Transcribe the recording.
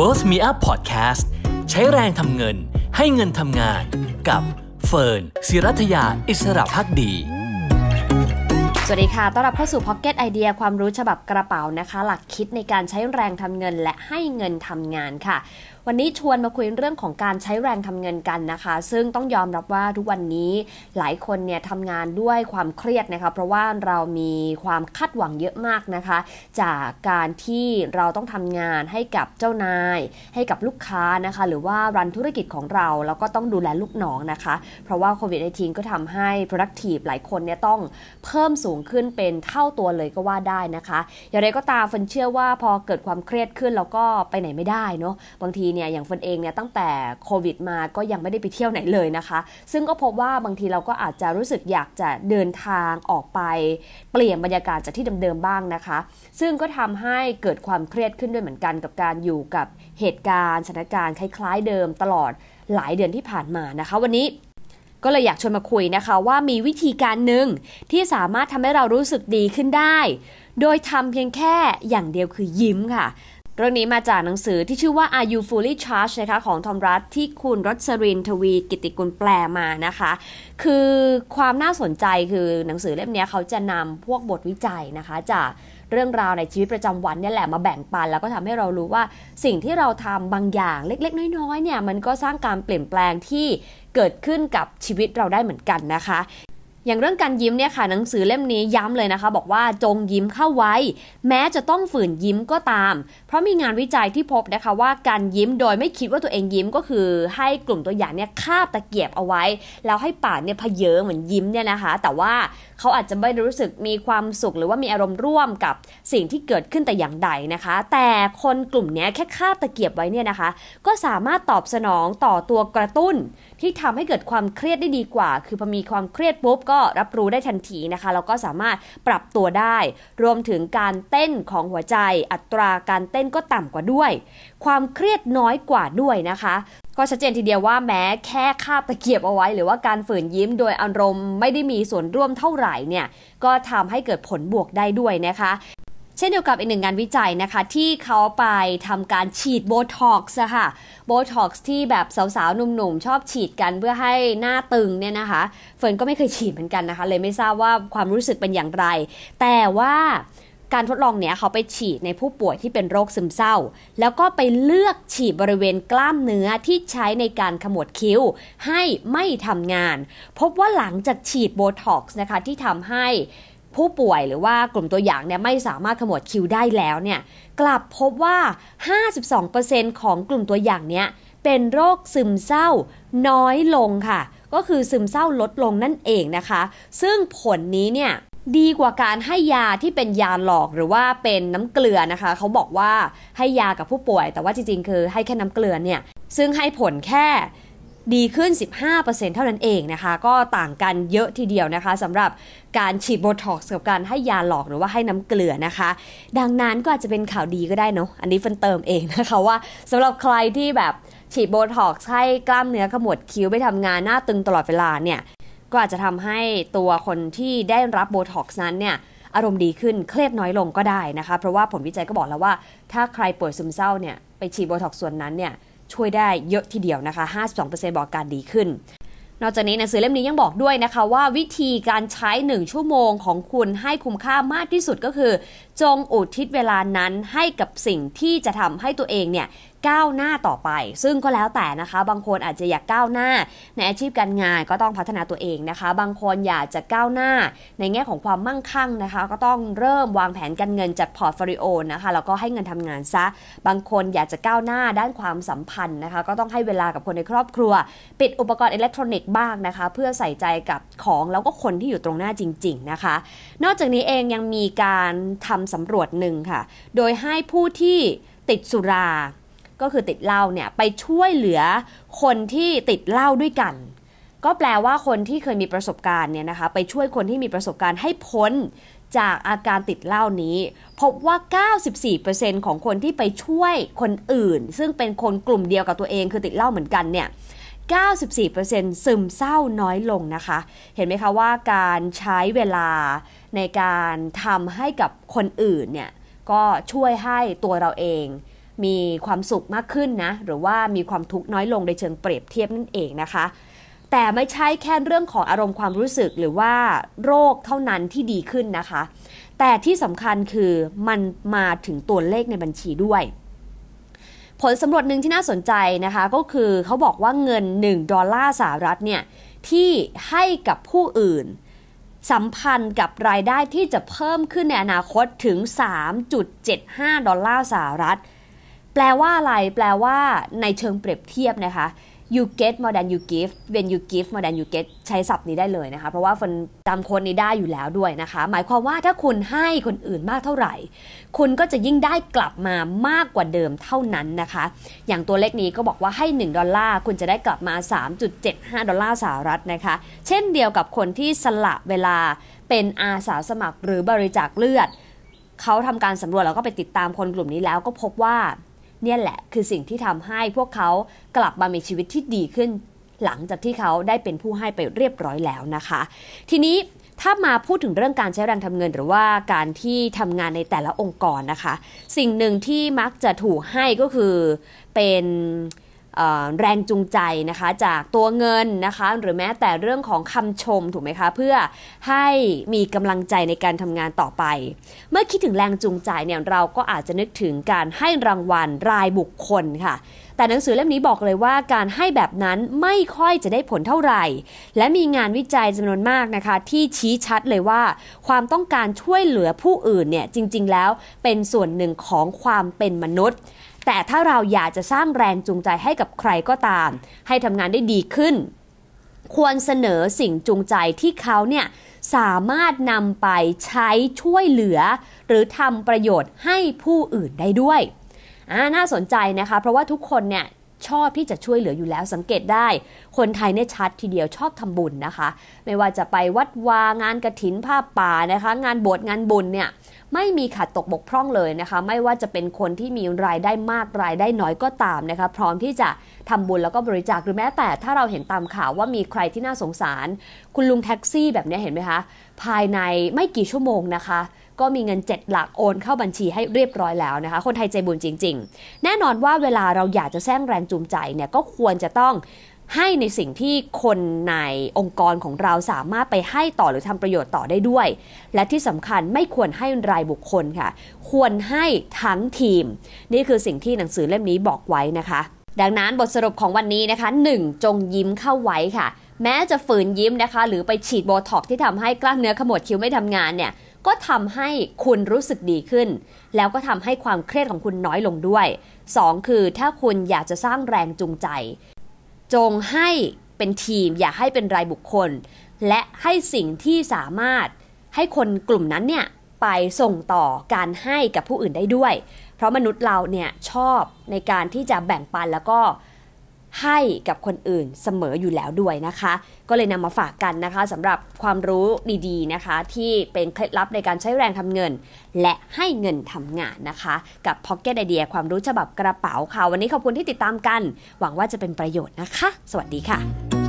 Worth Me Up Podcast ใช้แรงทำเงินให้เงินทำงาน กับเฟิร์น ศิรัทยาอิสระพักดีวัสดีค่ะ ต้อนรับเข้าสู่ Pocket Idea ความรู้ฉบับกระเป๋านะคะ หลักคิดในการใช้แรงทำเงินและให้เงินทำงานค่ะ วันนี้ชวนมาคุยเรื่องของการใช้แรงทำเงินกันนะคะ ซึ่งต้องยอมรับว่าทุกวันนี้หลายคนเนี่ยทำงานด้วยความเครียดนะคะ เพราะว่าเรามีความคาดหวังเยอะมากนะคะ จากการที่เราต้องทำงานให้กับเจ้านาย ให้กับลูกค้านะคะ หรือว่ารันธุรกิจของเรา แล้วก็ต้องดูแลลูกน้องนะคะ เพราะว่าโควิด -19 ก็ทำให้ productive หลายคนเนี่ยต้องเพิ่มสูงขึ้นเป็น เท่าตัวเลยก็ว่าได้นะคะ อย่างไรก็ตามเฟนเชื่อว่าพอเกิดความเครียดขึ้นแล้วก็ไปไหนไม่ได้เนาะบางทีเนี่ย อย่างเฟนเองเนี่ยตั้งแต่โควิดมาก็ยังไม่ได้ไปเที่ยวไหนเลยนะคะ ซึ่งก็พบว่าบางทีเราก็อาจจะรู้สึกอยากจะเดินทางออกไป เปลี่ยนบรรยากาศจากที่เดิมๆบ้างนะคะ ซึ่งก็ทำให้เกิดความเครียดขึ้นด้วยเหมือนกันกับการอยู่กับเหตุการณ์สถานการณ์คล้าย ๆเดิมตลอดหลายเดือนที่ผ่านมานะคะ วันนี้ก็เลยอยากชวนมาคุยนะคะว่ามีวิธีการหนึ่งที่สามารถทำให้เรารู้สึกดีขึ้นได้ โดยทำเพียงแค่อย่างเดียวคือยิ้มค่ะ เรื่องนี้มาจากหนังสือที่ชื่อว่า Are You Fully Charged นะคะของทอมรัสที่คุณรัศรินทวีกิติกุลแปลมานะคะ คือความน่าสนใจคือหนังสือเล่มนี้เขาจะนำพวกบทวิจัยนะคะจากเรื่องราวในชีวิตประจำวันเนี่ยแหละมาแบ่งปันแล้วก็ทำให้เรารู้ว่า สิ่งที่เราทำบางอย่างเล็ก ๆ น้อย ๆ เนี่ย มันก็สร้างการเปลี่ยนแปลงที่เกิดขึ้นกับชีวิตเราได้เหมือนกันนะคะอย่างเรื่องการยิ้มเนี่ยค่ะหนังสือเล่มนี้ย้ำเลยนะคะ บอกว่าจงยิ้มเข้าไว้ แม้จะต้องฝืนยิ้มก็ตาม เพราะมีงานวิจัยที่พบนะคะว่าการยิ้มโดยไม่คิดว่าตัวเองยิ้มก็คือ ให้กลุ่มตัวอย่างเนี่ยคาบตะเกียบเอาไว้ แล้วให้ปากเนี่ยพเยอเหมือนยิ้มเนี่ยนะคะ แต่ว่าเขาอาจจะไม่รู้สึกมีความสุขหรือว่ามีอารมณ์ร่วมกับสิ่งที่เกิดขึ้นแต่อย่างใดนะคะ แต่คนกลุ่มนี้แค่คาบตะเกียบไว้เนี่ยนะคะ ก็สามารถตอบสนองต่อตัวกระตุ้นที่ทำให้เกิดความเครียดได้ดีกว่า คือพอมีความเครียดปุ๊บก็รับรู้ได้ทันทีนะคะแล้วก็สามารถปรับตัวได้ รวมถึงการเต้นของหัวใจ อัตราการเต้นก็ต่ำกว่าด้วย ความเครียดน้อยกว่าด้วยนะคะ ก็ชัดเจนทีเดียวว่า แม้แค่คาบตะเกียบเอาไว้ หรือว่าการฝืนยิ้มโดยอารมณ์ไม่ได้มีส่วนร่วมเท่าไหร่เนี่ยก็ทำให้เกิดผลบวกได้ด้วยนะคะเช่นเดียวกับอีกหนึ่งงานวิจัยนะคะ ที่เขาไปทำการฉีดโบท็อกซ์ค่ะโบท็อกซ์ที่แบบสาวๆ หนุ่มๆ ชอบฉีดกันเพื่อให้หน้าตึงเนี่ยนะคะเฟิร์นก็ไม่เคยฉีดเหมือนกันนะคะ เลยไม่ทราบว่าความรู้สึกเป็นอย่างไร แต่ว่าการทดลองเนี้ยเขาไปฉีดในผู้ป่วยที่เป็นโรคซึมเศร้า แล้วก็ไปเลือกฉีดบริเวณกล้ามเนื้อที่ใช้ในการขมวดคิ้วให้ไม่ทำงานพบว่าหลังจากฉีดโบท็อกซ์นะคะที่ทำให้ผู้ป่วยหรือว่ากลุ่มตัวอย่างเนี่ยไม่สามารถขมวดคิวได้แล้วเนี่ยกลับพบว่า52%ของกลุ่มตัวอย่างเนี้ยเป็นโรคซึมเศร้าน้อยลงค่ะ ก็คือซึมเศร้าลดลงนั่นเองนะคะ ซึ่งผลนี้เนี่ยดีกว่าการให้ยาที่เป็นยาหลอกหรือว่าเป็นน้ำเกลือนะคะเขาบอกว่าให้ยากับผู้ป่วย แต่ว่าจริง ๆคือ ให้แค่น้ำเกลือเนี่ยซึ่งให้ผลแค่ดีขึ้น 15%เท่านั้นเองนะคะ ก็ต่างกันเยอะทีเดียวนะคะสำหรับการฉีดโบท็อกซ์กับการให้ยาหลอกหรือว่าให้น้ำเกลือนะคะ ดังนั้นก็อาจจะเป็นข่าวดีก็ได้เนาะอันนี้เฟินเติมเองนะคะว่าสำหรับใครที่แบบฉีดโบท็อกซ์ให้กล้ามเนื้อขมวดคิ้วไปทำงานหน้าตึงตลอดเวลาเนี่ย ก็อาจจะทำให้ตัวคนที่ได้รับโบท็อกซ์นั้นเนี่ยอารมณ์ดีขึ้นเครียดน้อยลงก็ได้นะคะเพราะว่าผลวิจัยก็บอกแล้วว่า ถ้าใครป่วยซึมเศร้าเนี่ยไปฉีดโบท็อกซ์ส่วนนั้นเนี่ยช่วยได้เยอะทีเดียวนะคะ 52%บอกการดีขึ้น นอกจากนี้หนังสือเล่มนี้ยังบอกด้วยนะคะว่าวิธีการใช้ 1 ชั่วโมงของคุณให้คุ้มค่ามากที่สุดก็คือจงอุทิศเวลานั้นให้กับสิ่งที่จะทำให้ตัวเองเนี่ยก้าวหน้าต่อไป ซึ่งก็แล้วแต่นะคะบางคนอาจจะอยากก้าวหน้า ในอาชีพการงานก็ต้องพัฒนาตัวเองนะคะ บางคนอยากจะก้าวหน้าในแง่ของความมั่งคั่งนะคะก็ต้องเริ่มวางแผนการเงินจัดพอร์ตโฟลิโอนะคะแล้วก็ให้เงินทำงานซะ บางคนอยากจะก้าวหน้าด้านความสัมพันธ์นะคะก็ต้องให้เวลากับคนในครอบครัวปิดอุปกรณ์อิเล็กทรอนิกส์บ้างนะคะ เพื่อใส่ใจกับของแล้วก็คนที่อยู่ตรงหน้าจริงๆนะคะ นอกจากนี้เองยังมีการทำสำรวจหนึ่งค่ะ โดยให้ผู้ที่ติดสุรา ก็คือติดเหล้าเนี่ยไปช่วยเหลือคนที่ติดเหล้าด้วยกัน ก็แปลว่าคนที่เคยมีประสบการณ์เนี่ยนะคะไปช่วยคนที่มีประสบการณ์ให้พ้นจากอาการติดเหล้านี้ พบว่า 94%ของคนที่ไปช่วยคนอื่น ซึ่งเป็นคนกลุ่มเดียวกับตัวเองคือติดเหล้าเหมือนกันเนี่ย94%ซึมเศร้าน้อยลงนะคะ เห็นไหมคะว่าการใช้เวลาในการทำให้กับคนอื่นเนี่ยก็ช่วยให้ตัวเราเองมีความสุขมากขึ้นนะหรือว่ามีความทุกข์น้อยลงในเชิงเปรียบเทียบนั่นเองนะคะ แต่ไม่ใช่แค่เรื่องของอารมณ์ความรู้สึกหรือว่าโรคเท่านั้นที่ดีขึ้นนะคะ แต่ที่สำคัญคือมันมาถึงตัวเลขในบัญชีด้วยผลสำรวจหนึ่งที่น่าสนใจนะคะก็คือเขาบอกว่าเงิน 1 ดอลลาร์สหรัฐเนี่ย ที่ให้กับผู้อื่นสัมพันธ์กับรายได้ที่จะเพิ่มขึ้นในอนาคตถึง 3.75 ดอลลาร์สหรัฐ แปลว่าอะไรแปลว่าในเชิงเปรียบเทียบนะคะ you get more than you give when you give more than you get ใช้ศัพท์นี้ได้เลยนะคะ เพราะว่าคนจำคนนี้ได้อยู่แล้วด้วยนะคะ หมายความว่าถ้าคุณให้คนอื่นมากเท่าไหร่ คุณก็จะยิ่งได้กลับมามากกว่าเดิมเท่านั้นนะคะ อย่างตัวเลขนี้ก็บอกว่าให้ 1 ดอลลาร์ คุณจะได้กลับมา 3.75 ดอลลาร์สหรัฐนะคะ เช่นเดียวกับคนที่สละเวลาเป็นอาสาสมัครหรือบริจาคเลือด เขาทำการสำรวจแล้วก็ไปติดตามคนกลุ่มนี้แล้วก็พบว่าเนี่ยแหละ คือสิ่งที่ทำให้พวกเขากลับมามีชีวิตที่ดีขึ้น หลังจากที่เขาได้เป็นผู้ให้ไปเรียบร้อยแล้วนะคะ ทีนี้ถ้ามาพูดถึงเรื่องการใช้แรงทำเงิน หรือว่าการที่ทำงานในแต่ละองค์กรนะคะ สิ่งหนึ่งที่มักจะถูกให้ก็คือเป็นแรงจูงใจนะคะจากตัวเงินนะคะ หรือแม้แต่เรื่องของคำชมถูกไหมคะเพื่อให้มีกำลังใจในการทำงานต่อไป เมื่อคิดถึงแรงจูงใจเนี่ยเราก็อาจจะนึกถึงการให้รางวัลรายบุคคลค่ะ แต่หนังสือเล่มนี้บอกเลยว่า การให้แบบนั้นไม่ค่อยจะได้ผลเท่าไหร่ และมีงานวิจัยจำนวนมากนะคะ ที่ชี้ชัดเลยว่า ความต้องการช่วยเหลือผู้อื่นเนี่ยจริง ๆแล้วเป็นส่วนหนึ่งของความเป็นมนุษย์แต่ถ้าเราอยากจะสร้างแรงจูงใจให้กับใครก็ตาม ให้ทำงานได้ดีขึ้น ควรเสนอสิ่งจูงใจที่เขาเนี่ยสามารถนำไปใช้ช่วยเหลือ หรือทำประโยชน์ให้ผู้อื่นได้ด้วย น่าสนใจนะคะเพราะว่าทุกคนเนี่ยชอบที่จะช่วยเหลืออยู่แล้วสังเกตได้ คนไทยเนี่ยชัดทีเดียวชอบทำบุญนะคะ ไม่ว่าจะไปวัดวางานกระถินผ้าป่านะคะ งานบวชงานบุญเนี่ย ไม่มีขาดตกบกพร่องเลยนะคะ ไม่ว่าจะเป็นคนที่มีรายได้มากรายได้น้อยก็ตามนะคะ พร้อมที่จะทำบุญแล้วก็บริจาคหรือแม้แต่ถ้าเราเห็นตามข่าวว่ามีใครที่น่าสงสาร คุณลุงแท็กซี่แบบนี้เห็นไหมคะ ภายในไม่กี่ชั่วโมงนะคะก็มีเงิน7หลักโอนเข้าบัญชีให้เรียบร้อยแล้วนะคะ คนไทยใจบุญจริง ๆ แน่นอนว่าเวลาเราอยากจะแสร้งแรงจูงใจเนี่ยก็ควรจะต้องให้ในสิ่งที่คนในองค์กรของเราสามารถไปให้ต่อหรือทำประโยชน์ต่อได้ด้วย และที่สำคัญไม่ควรให้รายบุคคลค่ะ ควรให้ทั้งทีม นี่คือสิ่งที่หนังสือเล่มนี้บอกไว้นะคะ ดังนั้นบทสรุปของวันนี้นะคะ 1. จงยิ้มเข้าไว้ค่ะ แม้จะฝืนยิ้มนะคะ หรือไปฉีดโบท็อกที่ทำให้กล้ามเนื้อขมวดคิ้วไม่ทำงานเนี่ยก็ทำให้คุณรู้สึกดีขึ้น แล้วก็ทำให้ความเครียดของคุณน้อยลงด้วย 2. คือถ้าคุณอยากจะสร้างแรงจูงใจ จงให้เป็นทีมอย่าให้เป็นรายบุคคล และให้สิ่งที่สามารถให้คนกลุ่มนั้นเนี่ยไปส่งต่อการให้กับผู้อื่นได้ด้วย เพราะมนุษย์เราเนี่ยชอบในการที่จะแบ่งปันแล้วก็ให้กับคนอื่นเสมออยู่แล้วด้วยนะคะ ก็เลยนำมาฝากกันนะคะสำหรับความรู้ดีๆนะคะ ที่เป็นเคล็ดลับในการใช้แรงทำเงิน และให้เงินทำงานนะคะ กับ Pocket i d ียความรู้ฉบับกระเป๋าค่ะวันนี้ขอบคุณที่ติดตามกัน หวังว่าจะเป็นประโยชน์นะคะ สวัสดีค่ะ